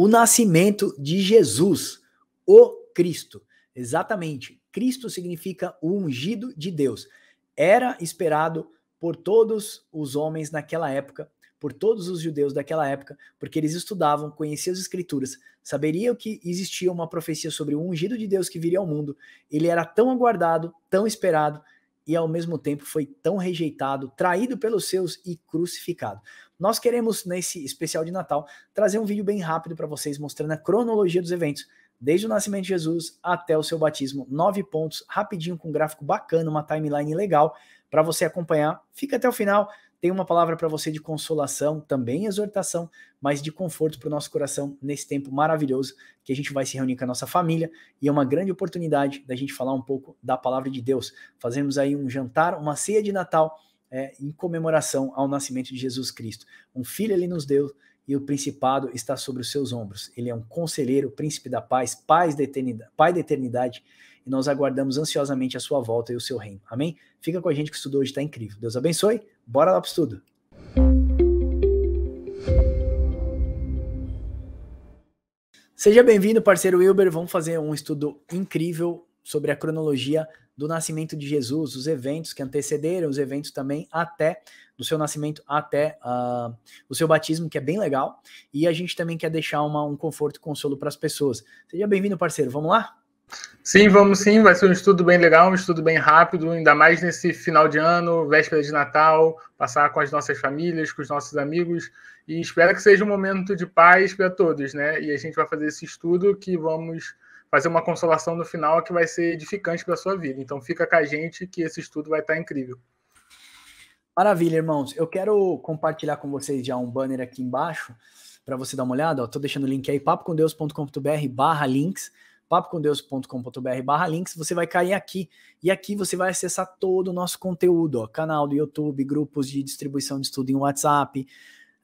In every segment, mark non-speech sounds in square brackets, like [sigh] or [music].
o nascimento de Jesus, o Cristo. Exatamente. Cristo significa o ungido de Deus. Era esperado por todos os homens naquela época, por todos os judeus daquela época, porque eles estudavam, conheciam as escrituras, saberiam que existia uma profecia sobre o ungido de Deus que viria ao mundo. Ele era tão aguardado, tão esperado, e ao mesmo tempo foi tão rejeitado, traído pelos seus e crucificado. Nós queremos, nesse especial de Natal, trazer um vídeo bem rápido para vocês mostrando a cronologia dos eventos, desde o nascimento de Jesus até o seu batismo. Nove pontos, rapidinho, com um gráfico bacana, uma timeline legal, para você acompanhar. Fica até o final. Tem uma palavra para você de consolação, também exortação, mas de conforto para o nosso coração nesse tempo maravilhoso que a gente vai se reunir com a nossa família e é uma grande oportunidade da gente falar um pouco da palavra de Deus. Fazemos aí um jantar, uma ceia de Natal é, em comemoração ao nascimento de Jesus Cristo. Um filho ele nos deu e o principado está sobre os seus ombros. Ele é um conselheiro, príncipe da paz, paz da eternidade, pai da eternidade, e nós aguardamos ansiosamente a sua volta e o seu reino. Amém? Fica com a gente que o estudo hoje está incrível. Deus abençoe. Bora lá para o estudo. Seja bem-vindo, parceiro Wilber. Vamos fazer um estudo incrível sobre a cronologia do nascimento de Jesus, os eventos que antecederam, os eventos também até do seu nascimento até uh, o seu batismo, que é bem legal. E a gente também quer deixar uma, um conforto e consolo para as pessoas. Seja bem-vindo, parceiro. Vamos lá? Sim, vamos sim. Vai ser um estudo bem legal, um estudo bem rápido, ainda mais nesse final de ano, véspera de Natal, passar com as nossas famílias, com os nossos amigos. E espero que seja um momento de paz para todos, né? E a gente vai fazer esse estudo que vamos fazer uma consolação no final que vai ser edificante para a sua vida. Então fica com a gente que esse estudo vai estar tá incrível. Maravilha, irmãos. Eu quero compartilhar com vocês já um banner aqui embaixo para você dar uma olhada. Estou deixando o link aí, papocondeus.com.br barra links papocondeus.com.br barra links, você vai cair aqui. E aqui você vai acessar todo o nosso conteúdo, ó, canal do YouTube, grupos de distribuição de estudo em WhatsApp.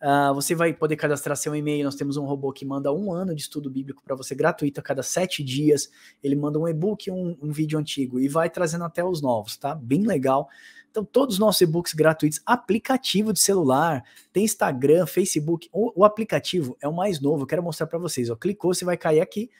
Uh, você vai poder cadastrar seu e-mail. Nós temos um robô que manda um ano de estudo bíblico para você gratuito a cada sete dias. Ele manda um e-book, um, um vídeo antigo e vai trazendo até os novos, tá? Bem legal. Então, todos os nossos e-books gratuitos, aplicativo de celular, tem Instagram, Facebook. O, o aplicativo é o mais novo, eu quero mostrar para vocês. Ó. Clicou, você vai cair aqui.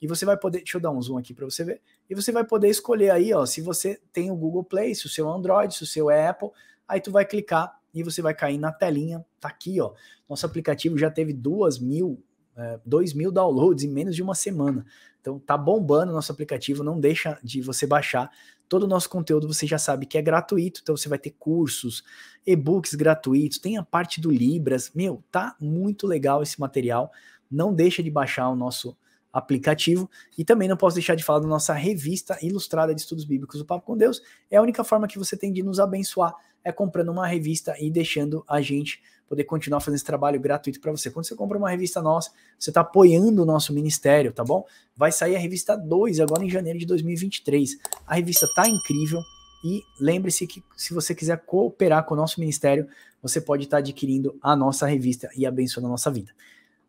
E você vai poder, deixa eu dar um zoom aqui para você ver. E você vai poder escolher aí, ó, se você tem o Google Play, se o seu Android, se o seu é Apple, aí tu vai clicar e você vai cair na telinha, tá aqui, ó. Nosso aplicativo já teve duas mil, é, dois mil downloads em menos de uma semana. Então tá bombando o nosso aplicativo, não deixa de você baixar. Todo o nosso conteúdo você já sabe que é gratuito, então você vai ter cursos, e-books gratuitos, tem a parte do Libras. Meu, tá muito legal esse material. Não deixa de baixar o nosso aplicativo. E também não posso deixar de falar da nossa revista ilustrada de estudos bíblicos do Papo com Deus. É a única forma que você tem de nos abençoar é comprando uma revista e deixando a gente poder continuar fazendo esse trabalho gratuito para você. Quando você compra uma revista nossa, você está apoiando o nosso ministério, tá bom? Vai sair a revista 2 agora em janeiro de 2023. A revista tá incrível. E lembre-se que se você quiser cooperar com o nosso ministério, você pode estar tá adquirindo a nossa revista e abençoando a nossa vida.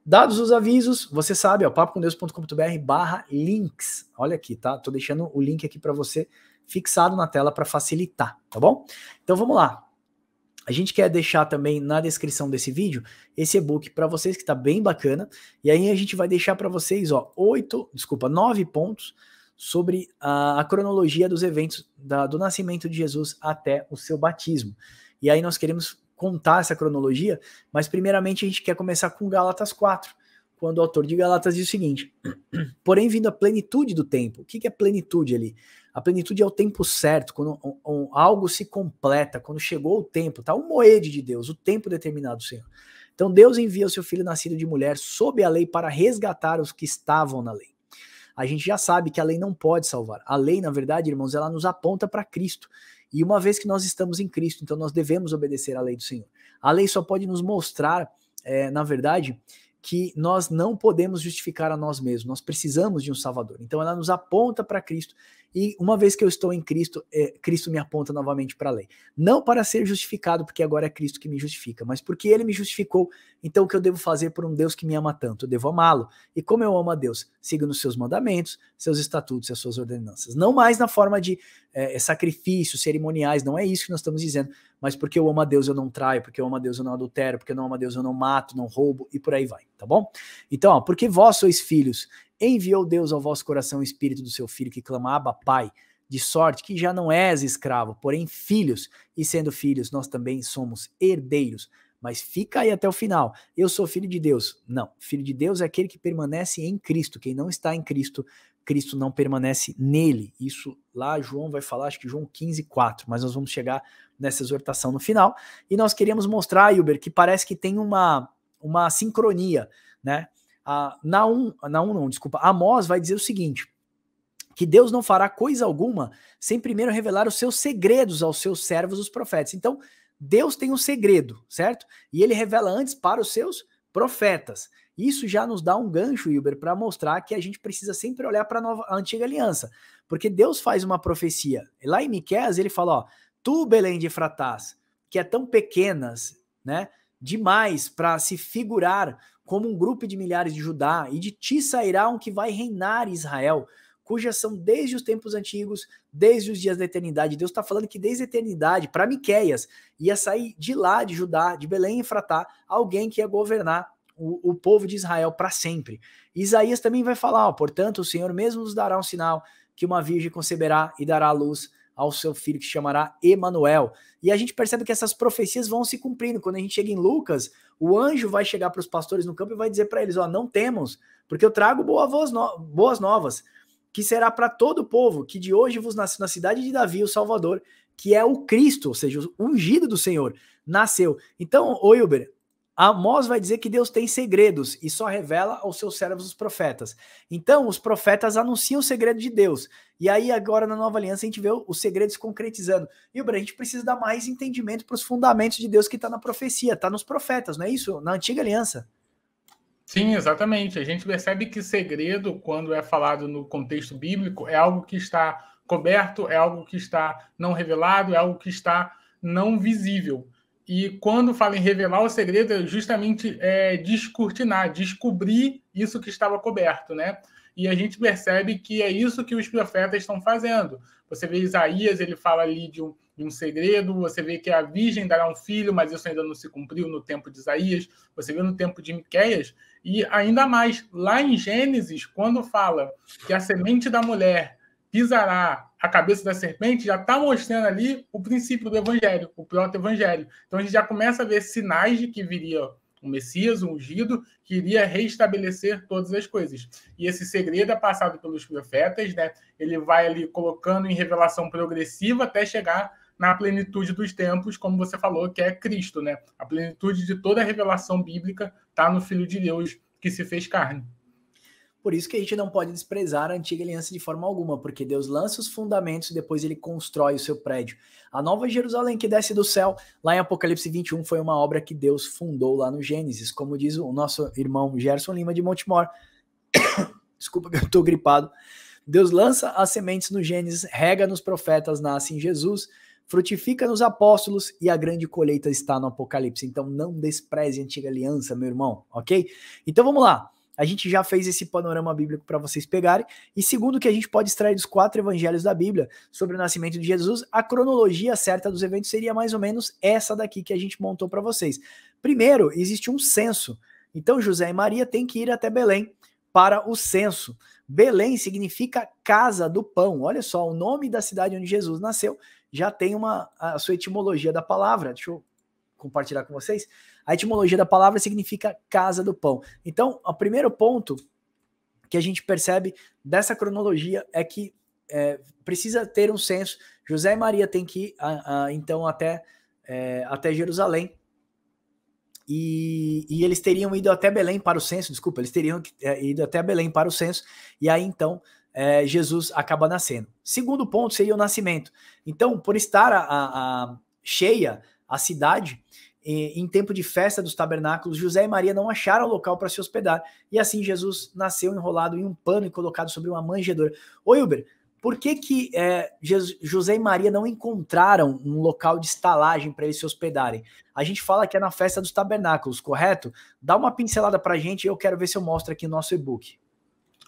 Dados os avisos, você sabe, ó, papocondeus.com.br barra links. Olha aqui, tá? Tô deixando o link aqui para você fixado na tela para facilitar, tá bom? Então vamos lá. A gente quer deixar também na descrição desse vídeo esse e-book para vocês que está bem bacana. E aí a gente vai deixar para vocês, ó, oito, desculpa, nove pontos sobre a, a cronologia dos eventos da, do nascimento de Jesus até o seu batismo. E aí nós queremos contar essa cronologia, mas primeiramente a gente quer começar com Galatas 4, quando o autor de Galatas diz o seguinte: [clears throat] Porém, vindo a plenitude do tempo, o que, que é plenitude ali? A plenitude é o tempo certo, quando um, um, algo se completa, quando chegou o tempo, tá? O moede de Deus, o tempo determinado do Senhor. Então Deus envia o seu filho nascido de mulher sob a lei para resgatar os que estavam na lei. A gente já sabe que a lei não pode salvar. A lei, na verdade, irmãos, ela nos aponta para Cristo. E uma vez que nós estamos em Cristo, então nós devemos obedecer à lei do Senhor. A lei só pode nos mostrar, é, na verdade, que nós não podemos justificar a nós mesmos, nós precisamos de um Salvador. Então ela nos aponta para Cristo e uma vez que eu estou em Cristo, é, Cristo me aponta novamente para a lei. Não para ser justificado, porque agora é Cristo que me justifica, mas porque ele me justificou. Então o que eu devo fazer por um Deus que me ama tanto? Eu devo amá-lo. E como eu amo a Deus? Sigo nos seus mandamentos, seus estatutos e as suas ordenanças. Não mais na forma de é, sacrifícios cerimoniais, não é isso que nós estamos dizendo, mas porque eu amo a Deus eu não traio, porque eu amo a Deus eu não adultero, porque eu não amo a Deus eu não mato, não roubo e por aí vai, tá bom? Então, ó, porque vós sois filhos enviou Deus ao vosso coração o espírito do seu filho que clamava, Pai, de sorte que já não és escravo, porém filhos, e sendo filhos, nós também somos herdeiros. Mas fica aí até o final. Eu sou filho de Deus. Não, filho de Deus é aquele que permanece em Cristo. Quem não está em Cristo, Cristo não permanece nele. Isso lá João vai falar, acho que João 15, 4. Mas nós vamos chegar nessa exortação no final. E nós queríamos mostrar, Uber, que parece que tem uma, uma sincronia, né? a Naum, Naum não, desculpa, Amós vai dizer o seguinte, que Deus não fará coisa alguma sem primeiro revelar os seus segredos aos seus servos, os profetas. Então, Deus tem um segredo, certo? E ele revela antes para os seus profetas. Isso já nos dá um gancho, Wilber, para mostrar que a gente precisa sempre olhar para a antiga aliança, porque Deus faz uma profecia. Lá em Miqueias ele fala, ó, tu Belém de Fratás, que é tão pequenas, né? demais para se figurar como um grupo de milhares de Judá, e de ti sairá um que vai reinar Israel, cujas são desde os tempos antigos, desde os dias da eternidade. Deus está falando que desde a eternidade, para Miquéias, ia sair de lá, de Judá, de Belém e Fratá, alguém que ia governar o, o, povo de Israel para sempre. Isaías também vai falar, ó, portanto, o Senhor mesmo nos dará um sinal que uma virgem conceberá e dará à luz ao seu filho que chamará Emanuel. E a gente percebe que essas profecias vão se cumprindo. Quando a gente chega em Lucas, o anjo vai chegar para os pastores no campo e vai dizer para eles: ó, não temos, porque eu trago boa no boas novas, que será para todo o povo, que de hoje vos nasceu na cidade de Davi o Salvador, que é o Cristo, ou seja, o ungido do Senhor, nasceu. Então, ô Wilber, Amós vai dizer que Deus tem segredos e só revela aos seus servos os profetas. Então, os profetas anunciam o segredo de Deus. E aí, agora na nova aliança, a gente vê os segredos concretizando. E o a gente precisa dar mais entendimento para os fundamentos de Deus que está na profecia, está nos profetas, não é isso? Na antiga aliança. Sim, exatamente. A gente percebe que segredo, quando é falado no contexto bíblico, é algo que está coberto, é algo que está não revelado, é algo que está não visível. E quando fala em revelar o segredo, é justamente é, descortinar, descobrir isso que estava coberto, né? E a gente percebe que é isso que os profetas estão fazendo. Você vê Isaías, ele fala ali de um, de um segredo, você vê que a virgem dará um filho, mas isso ainda não se cumpriu no tempo de Isaías, você vê no tempo de Miqueias, e ainda mais, lá em Gênesis, quando fala que a semente da mulher pisará a cabeça da serpente, já está mostrando ali o princípio do evangelho, o próprio evangelho Então a gente já começa a ver sinais de que viria o Messias, o ungido, que iria restabelecer todas as coisas. E esse segredo é passado pelos profetas, né? Ele vai ali colocando em revelação progressiva até chegar na plenitude dos tempos, como você falou, que é Cristo, né? A plenitude de toda a revelação bíblica está no Filho de Deus que se fez carne. Por isso que a gente não pode desprezar a antiga aliança de forma alguma, porque Deus lança os fundamentos e depois ele constrói o seu prédio. A nova Jerusalém que desce do céu, lá em Apocalipse 21, foi uma obra que Deus fundou lá no Gênesis, como diz o nosso irmão Gerson Lima de Montemor. [coughs] Desculpa que eu estou gripado. Deus lança as sementes no Gênesis, rega nos profetas, nasce em Jesus, frutifica nos apóstolos e a grande colheita está no Apocalipse. Então não despreze a antiga aliança, meu irmão, ok? Então vamos lá. A gente já fez esse panorama bíblico para vocês pegarem. E segundo, o que a gente pode extrair dos quatro evangelhos da Bíblia sobre o nascimento de Jesus, a cronologia certa dos eventos seria mais ou menos essa daqui que a gente montou para vocês. Primeiro, existe um censo. Então, José e Maria têm que ir até Belém para o censo. Belém significa casa do pão. Olha só, o nome da cidade onde Jesus nasceu já tem uma a sua etimologia da palavra. Deixa eu compartilhar com vocês. A etimologia da palavra significa casa do pão. Então, o primeiro ponto que a gente percebe dessa cronologia é que é, precisa ter um senso. José e Maria têm que ir, a, a, então, até, é, até Jerusalém. E, e, eles teriam ido até Belém para o censo, desculpa, eles teriam é, ido até Belém para o censo, e aí então é, Jesus acaba nascendo. Segundo ponto seria o nascimento. Então, por estar a, a cheia a cidade, é, em tempo de festa dos tabernáculos, José e Maria não acharam local para se hospedar, e assim Jesus nasceu enrolado em um pano e colocado sobre uma manjedoura. Ô Hilber, por que que é, José e Maria não encontraram um local de estalagem para eles se hospedarem? A gente fala que é na festa dos tabernáculos, correto? Dá uma pincelada para a gente, eu quero ver se eu mostro aqui no nosso e-book.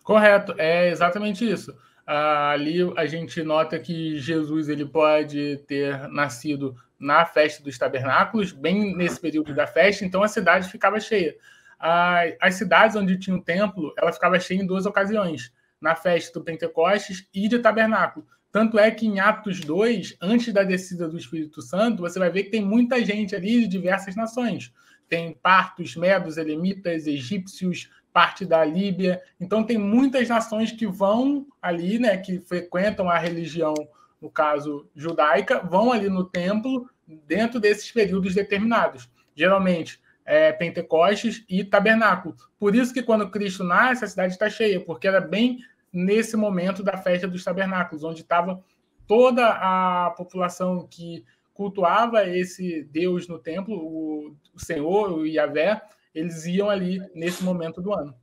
Correto, é exatamente isso. Ah, ali a gente nota que Jesus ele pode ter nascido na festa dos tabernáculos, bem nesse período da festa, então a cidade ficava cheia. As cidades onde tinha o um templo, ela ficava cheia em duas ocasiões, na festa do Pentecostes e de tabernáculo. Tanto é que em Atos 2, antes da descida do Espírito Santo, você vai ver que tem muita gente ali de diversas nações. Tem partos, medos, elemitas, egípcios, parte da Líbia. Então tem muitas nações que vão ali, né, que frequentam a religião no caso judaica, vão ali no templo dentro desses períodos determinados. Geralmente, é, Pentecostes e Tabernáculo. Por isso que quando Cristo nasce, a cidade está cheia, porque era bem nesse momento da festa dos tabernáculos, onde estava toda a população que cultuava esse Deus no templo, o, Senhor, o Yahvé, eles iam ali nesse momento do ano.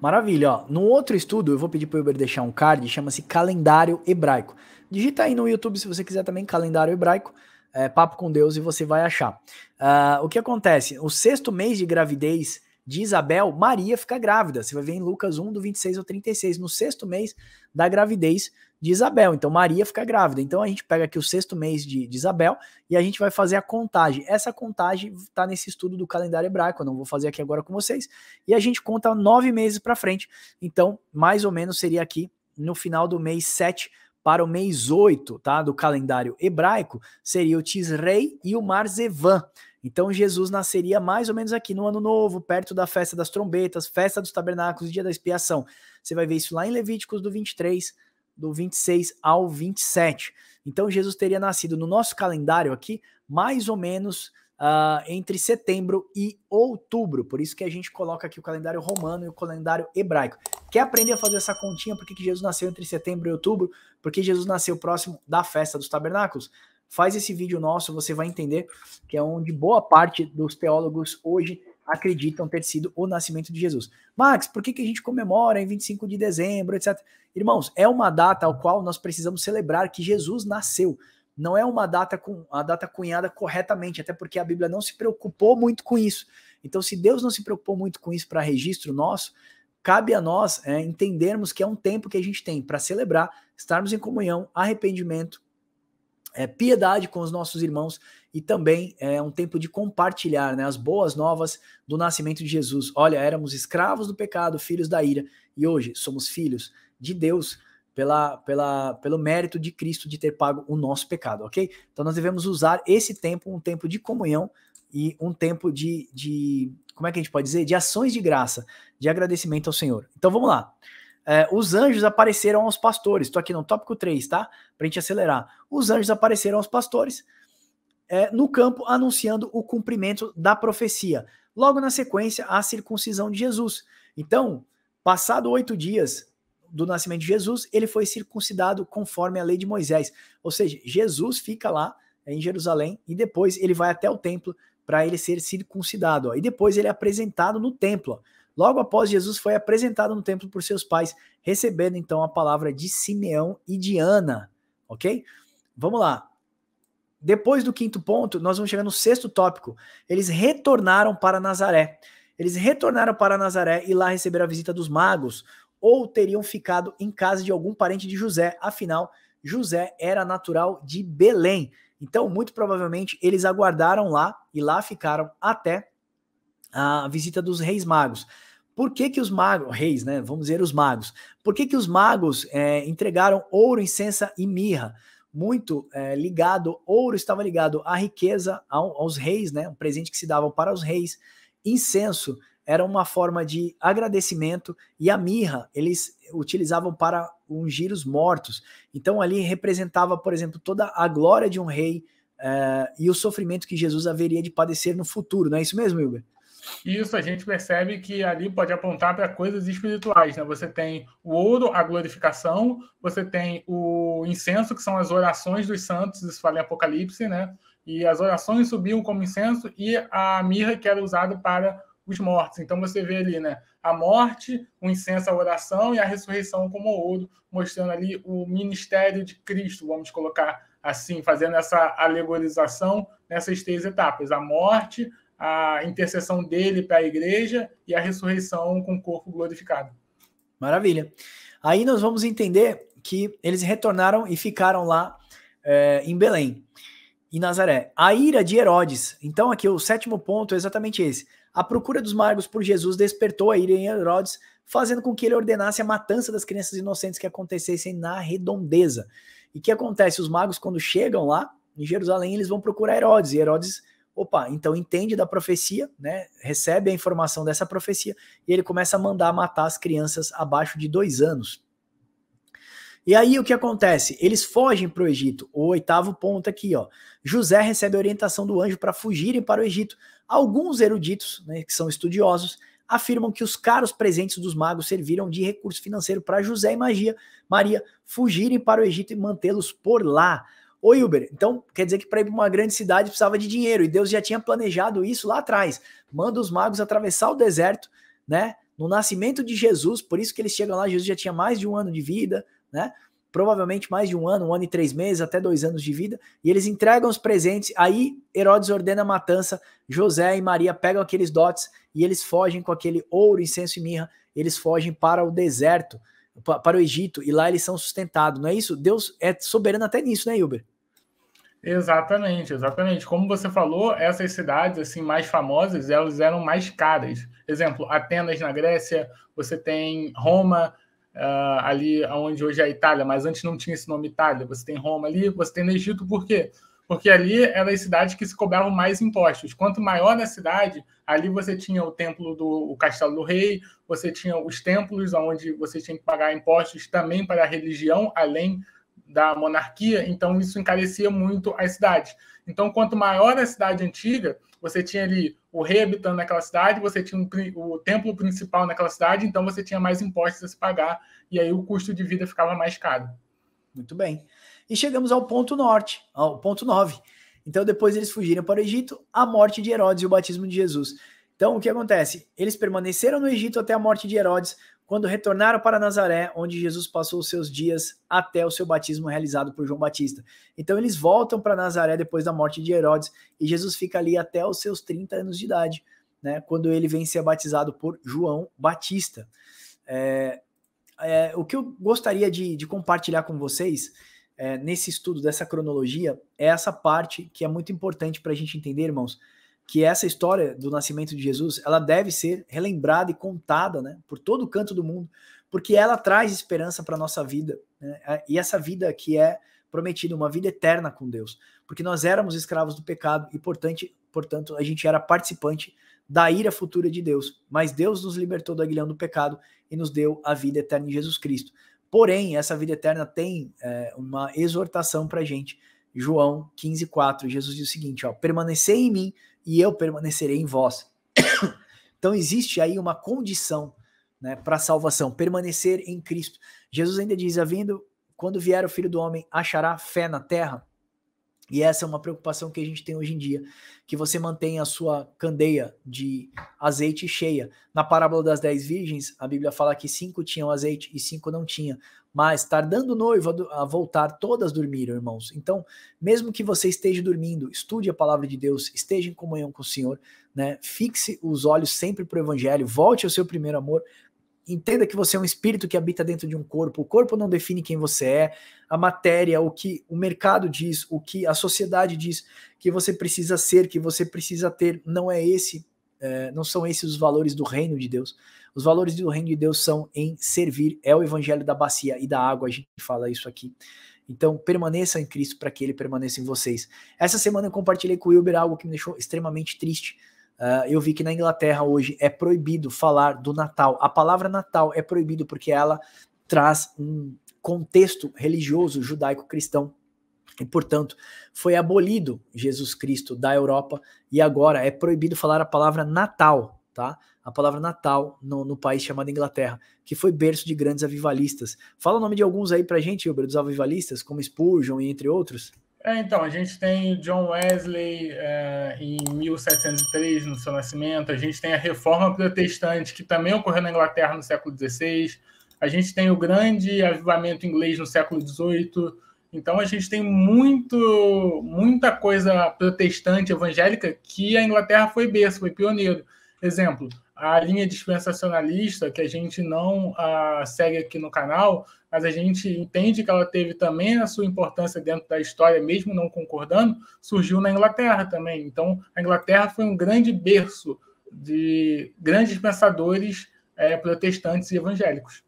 Maravilha, ó. No outro estudo, eu vou pedir para o Uber deixar um card, chama-se Calendário Hebraico. Digita aí no YouTube, se você quiser também, calendário hebraico, é, Papo com Deus, e você vai achar. Uh, o que acontece? O sexto mês de gravidez de Isabel, Maria fica grávida. Você vai ver em Lucas 1, do 26 ao 36, no sexto mês da gravidez de Isabel. Então, Maria fica grávida. Então, a gente pega aqui o sexto mês de, de Isabel e a gente vai fazer a contagem. Essa contagem está nesse estudo do calendário hebraico, eu não vou fazer aqui agora com vocês. E a gente conta nove meses para frente. Então, mais ou menos seria aqui no final do mês 7 para o mês 8 tá, do calendário hebraico seria o Tisrei e o Marzevan. Então Jesus nasceria mais ou menos aqui no Ano Novo, perto da festa das trombetas, festa dos tabernáculos, dia da expiação. Você vai ver isso lá em Levíticos do 23, do 26 ao 27. Então Jesus teria nascido no nosso calendário aqui mais ou menos uh, entre setembro e outubro. Por isso que a gente coloca aqui o calendário romano e o calendário hebraico. Quer aprender a fazer essa continha? Por que, que Jesus nasceu entre setembro e outubro? Porque Jesus nasceu próximo da festa dos tabernáculos? Faz esse vídeo nosso, você vai entender que é onde boa parte dos teólogos hoje acreditam ter sido o nascimento de Jesus. Max, por que, que a gente comemora em 25 de dezembro, etc? Irmãos, é uma data ao qual nós precisamos celebrar que Jesus nasceu não é uma data com a data cunhada corretamente, até porque a Bíblia não se preocupou muito com isso. Então, se Deus não se preocupou muito com isso para registro nosso, cabe a nós é, entendermos que é um tempo que a gente tem para celebrar, estarmos em comunhão, arrependimento, é, piedade com os nossos irmãos e também é um tempo de compartilhar né, as boas novas do nascimento de Jesus. Olha, éramos escravos do pecado, filhos da ira, e hoje somos filhos de Deus pela, pela, pelo mérito de Cristo de ter pago o nosso pecado, ok? Então nós devemos usar esse tempo, um tempo de comunhão e um tempo de, de como é que a gente pode dizer? De ações de graça, de agradecimento ao Senhor. Então vamos lá. É, os anjos apareceram aos pastores. Estou aqui no tópico 3, tá? Para a gente acelerar. Os anjos apareceram aos pastores é, no campo anunciando o cumprimento da profecia. Logo na sequência, a circuncisão de Jesus. Então, passado oito dias do nascimento de Jesus, ele foi circuncidado conforme a lei de Moisés. Ou seja, Jesus fica lá é, em Jerusalém e depois ele vai até o templo para ele ser circuncidado. Ó. E depois ele é apresentado no templo. Ó. Logo após Jesus foi apresentado no templo por seus pais, recebendo então a palavra de Simeão e de Ana, ok? Vamos lá. Depois do quinto ponto, nós vamos chegar no sexto tópico. Eles retornaram para Nazaré. Eles retornaram para Nazaré e lá receberam a visita dos magos, ou teriam ficado em casa de algum parente de José, afinal, José era natural de Belém. Então, muito provavelmente, eles aguardaram lá e lá ficaram até a visita dos reis magos. Por que, que os magos, reis, né? Vamos dizer os magos. Por que, que os magos é, entregaram ouro, incensa e mirra? Muito é, ligado, ouro estava ligado à riqueza, ao, aos reis, né? Um presente que se dava para os reis. Incenso era uma forma de agradecimento e a mirra eles utilizavam para ungir os mortos. Então ali representava, por exemplo, toda a glória de um rei uh, e o sofrimento que Jesus haveria de padecer no futuro. Não é isso mesmo, Hilbert? Isso a gente percebe que ali pode apontar para coisas espirituais, né? Você tem o ouro, a glorificação, você tem o incenso, que são as orações dos santos, isso fala em Apocalipse, né? E as orações subiam como incenso, e a mirra que era usada para os mortos. Então você vê ali, né, a morte, o incenso à oração e a ressurreição como ouro, mostrando ali o ministério de Cristo, vamos colocar assim, fazendo essa alegorização nessas três etapas: a morte, a intercessão dele para a igreja e a ressurreição com o corpo glorificado. Maravilha. Aí nós vamos entender que eles retornaram e ficaram lá é, em Belém, e Nazaré. A ira de Herodes. Então, aqui o sétimo ponto é exatamente esse. A procura dos magos por Jesus despertou a ira em Herodes, fazendo com que ele ordenasse a matança das crianças inocentes que acontecessem na redondeza. E o que acontece? Os magos, quando chegam lá em Jerusalém, eles vão procurar Herodes, e Herodes opa, então entende da profecia, né? Recebe a informação dessa profecia e ele começa a mandar matar as crianças abaixo de dois anos. E aí o que acontece? Eles fogem para o Egito. O oitavo ponto aqui, ó. José recebe a orientação do anjo para fugirem para o Egito, Alguns eruditos, né, que são estudiosos, afirmam que os caros presentes dos magos serviram de recurso financeiro para José e Magia, Maria fugirem para o Egito e mantê-los por lá. Ô Uber, então quer dizer que para ir para uma grande cidade precisava de dinheiro e Deus já tinha planejado isso lá atrás. Manda os magos atravessar o deserto, né? No nascimento de Jesus, por isso que eles chegam lá, Jesus já tinha mais de um ano de vida, né? provavelmente mais de um ano, um ano e três meses, até dois anos de vida, e eles entregam os presentes. Aí Herodes ordena a matança, José e Maria pegam aqueles dotes e eles fogem com aquele ouro, incenso e mirra, eles fogem para o deserto, para o Egito, e lá eles são sustentados, não é isso? Deus é soberano até nisso, né, Hilber? Exatamente, exatamente. Como você falou, essas cidades assim mais famosas, elas eram mais caras. Exemplo, Atenas na Grécia, você tem Roma uh, ali onde hoje é a Itália, mas antes não tinha esse nome Itália. Você tem Roma ali, você tem no Egito, por quê? Porque ali eram as cidades que se cobravam mais impostos. Quanto maior a cidade, ali você tinha o templo do o castelo do rei, você tinha os templos onde você tinha que pagar impostos também para a religião, além da monarquia, então isso encarecia muito as cidades. Então, quanto maior a cidade antiga, você tinha ali o rei habitando naquela cidade, você tinha um, o templo principal naquela cidade, então você tinha mais impostos a se pagar, e aí o custo de vida ficava mais caro. Muito bem. E chegamos ao ponto norte, ao ponto 9. Então, depois eles fugiram para o Egito, a morte de Herodes e o batismo de Jesus. Então, o que acontece? Eles permaneceram no Egito até a morte de Herodes, quando retornaram para Nazaré, onde Jesus passou os seus dias até o seu batismo realizado por João Batista. Então eles voltam para Nazaré depois da morte de Herodes e Jesus fica ali até os seus 30 anos de idade, né, quando ele vem ser batizado por João Batista. É, é, o que eu gostaria de, de compartilhar com vocês é, nesse estudo dessa cronologia é essa parte que é muito importante para a gente entender, irmãos que essa história do nascimento de Jesus, ela deve ser relembrada e contada, né, por todo canto do mundo, porque ela traz esperança para nossa vida, né? E essa vida que é prometida, uma vida eterna com Deus, porque nós éramos escravos do pecado e portanto, portanto, a gente era participante da ira futura de Deus, mas Deus nos libertou do aguilhão do pecado e nos deu a vida eterna em Jesus Cristo. Porém, essa vida eterna tem é, uma exortação para gente. João 15:4, Jesus diz o seguinte: ó, permanecer em mim e eu permanecerei em vós. [coughs] Então existe aí uma condição né, para a salvação, permanecer em Cristo. Jesus ainda diz: havendo, quando vier o Filho do Homem, achará fé na terra? E essa é uma preocupação que a gente tem hoje em dia, que você mantenha a sua candeia de azeite cheia. Na parábola das dez virgens, a Bíblia fala que cinco tinham azeite e cinco não tinham. Mas, tardando o noivo a voltar, todas dormiram, irmãos. Então, mesmo que você esteja dormindo, estude a palavra de Deus, esteja em comunhão com o Senhor, né? Fixe os olhos sempre para o Evangelho, volte ao seu primeiro amor, entenda que você é um espírito que habita dentro de um corpo. O corpo não define quem você é. A matéria, o que o mercado diz, o que a sociedade diz que você precisa ser, que você precisa ter, não é esse, é, não são esses os valores do reino de Deus. Os valores do reino de Deus são em servir. É o evangelho da bacia e da água. A gente fala isso aqui. Então, permaneça em Cristo para que ele permaneça em vocês. Essa semana eu compartilhei com o Wilber algo que me deixou extremamente triste. Uh, eu vi que na Inglaterra hoje é proibido falar do Natal. A palavra Natal é proibido porque ela traz um contexto religioso judaico-cristão. E, portanto, foi abolido Jesus Cristo da Europa e agora é proibido falar a palavra Natal, tá? A palavra Natal no, no país chamado Inglaterra, que foi berço de grandes avivalistas. Fala o nome de alguns aí pra gente, Uber, dos avivalistas, como Spurgeon e entre outros. É, então, a gente tem John Wesley é, em 1703, no seu nascimento, a gente tem a Reforma Protestante, que também ocorreu na Inglaterra no século XVI, a gente tem o grande avivamento inglês no século XVIII, então a gente tem muito, muita coisa protestante, evangélica, que a Inglaterra foi berço, foi pioneiro. Exemplo, a linha dispensacionalista, que a gente não a, ah, segue aqui no canal, mas a gente entende que ela teve também a sua importância dentro da história, mesmo não concordando, surgiu na Inglaterra também. Então, a Inglaterra foi um grande berço de grandes pensadores é, protestantes e evangélicos.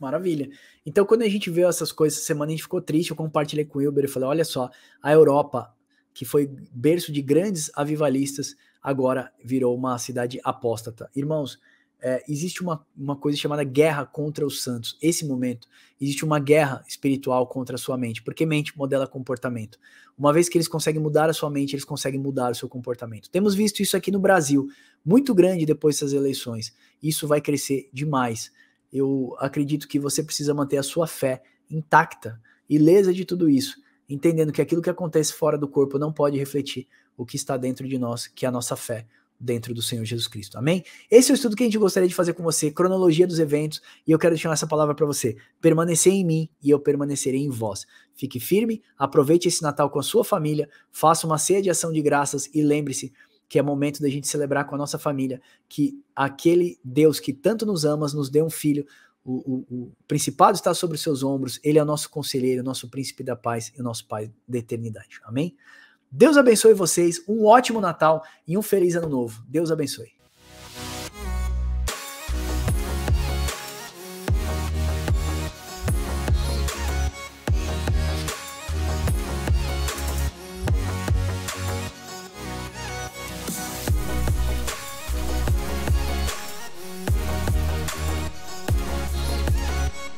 Maravilha. Então, quando a gente viu essas coisas essa semana, a gente ficou triste. Eu compartilhei com o Wilber e falei: olha só, a Europa, que foi berço de grandes avivalistas, agora virou uma cidade apóstata. Irmãos, é, existe uma, uma coisa chamada guerra contra os santos. Esse momento, existe uma guerra espiritual contra a sua mente, porque mente modela comportamento. Uma vez que eles conseguem mudar a sua mente, eles conseguem mudar o seu comportamento. Temos visto isso aqui no Brasil, muito grande depois dessas eleições. Isso vai crescer demais. Eu acredito que você precisa manter a sua fé intacta, ilesa de tudo isso, entendendo que aquilo que acontece fora do corpo não pode refletir o que está dentro de nós, que é a nossa fé, dentro do Senhor Jesus Cristo. Amém? Esse é o estudo que a gente gostaria de fazer com você, cronologia dos eventos, e eu quero deixar essa palavra para você: permanecer em mim e eu permanecerei em vós. Fique firme, aproveite esse Natal com a sua família, faça uma ceia de ação de graças e lembre-se que é momento da gente celebrar com a nossa família que aquele Deus que tanto nos ama nos deu um filho. O, o, o principado está sobre os seus ombros, ele é o nosso conselheiro, o nosso príncipe da paz e o nosso pai da eternidade. Amém? Deus abençoe vocês, um ótimo Natal e um feliz ano novo. Deus abençoe.